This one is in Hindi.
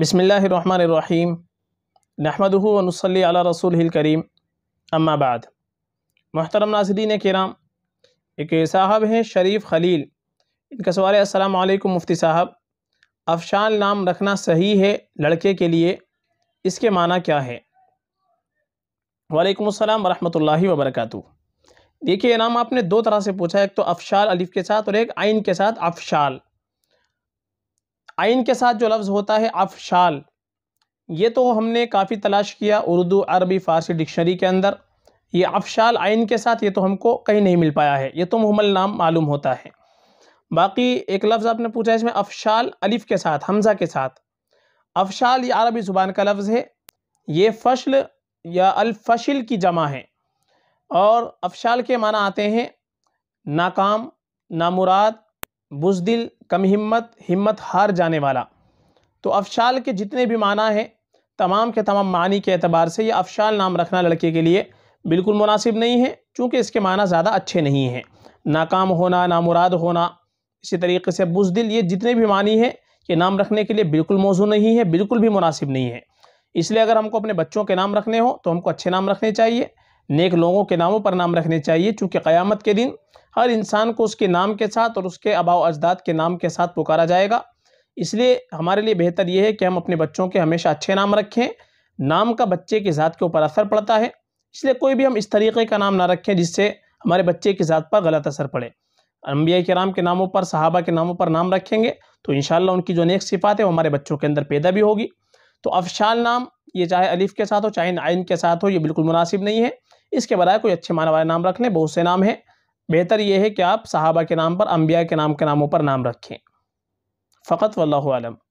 बसमीम अला रसूल करीम अम्माबाद मोहतरम नाजदीन कराम एक साहब हैं शरीफ खलील इनका सवाल है वालेकुम मुफ्ती साहब अफशान नाम रखना सही है लड़के के लिए इसके माना क्या है वालेकुम अस्सलाम वरहमतुल्लाहि वबरकatuh देखिए नाम आपने दो तरह से पूछा एक तो अफशाल अलिफ़ के साथ और एक आइन के साथ अफशाल आइन के साथ जो लफ्ज़ होता है अफशाल ये तो हमने काफ़ी तलाश किया उर्दू अरबी फ़ारसी डिक्शनरी के अंदर ये अफशाल आइन के साथ ये तो हमको कहीं नहीं मिल पाया है ये तो मुहमल नाम मालूम होता है बाकी एक लफ्ज़ आपने पूछा इसमें अफशाल अलिफ के साथ हमज़ा के साथ अफशाल ये अरबी ज़ुबान का लफ्ज़ है ये फसल या अलफशिल की जमा है और अफशाल के माना आते हैं नाकाम नामुराद बुजदिल कम हिम्मत हिम्मत हार जाने वाला तो अफशाल के जितने भी माना हैं तमाम के तमाम मानी के अतबार से ये अफशाल नाम रखना लड़के के लिए बिल्कुल मुनासिब नहीं है चूँकि इसके माना ज़्यादा अच्छे नहीं हैं नाकाम होना नामुराद होना इसी तरीके से बुजदिल ये जितने भी मानी हैं ये नाम रखने के लिए बिल्कुल मौजू नहीं है बिल्कुल भी मुनासिब नहीं है इसलिए अगर हमको अपने बच्चों के नाम रखने हो तो हमको अच्छे नाम रखने चाहिए नेक लोगों के नामों पर नाम रखने चाहिए चूँकि क़यामत के दिन हर इंसान को उसके नाम के साथ और उसके अबाव अजदाद के नाम के साथ पुकारा जाएगा इसलिए हमारे लिए बेहतर ये है कि हम अपने बच्चों के हमेशा अच्छे नाम रखें नाम का बच्चे की ज़ात के ऊपर असर पड़ता है इसलिए कोई भी हम इस तरीके का नाम ना रखें जिससे हमारे बच्चे की ज़ात पर गलत असर पड़े अम्बिया के नाम के नामों पर सहाबा के नामों पर नाम रखेंगे तो इन उनकी जो नेक सिफात है वो हमारे बच्चों के अंदर पैदा भी होगी तो अफशाल नाम ये चाहे अलिफ के साथ हो चाहे आइन के साथ हो ये बिल्कुल मुनासिब नहीं है इसके बराय कोई अच्छे माना वाले नाम रख लें बहुत से नाम हैं बेहतर यह है कि आप सहाबा के नाम पर अम्बिया के नाम के नामों पर नाम रखें फ़कत वल्लम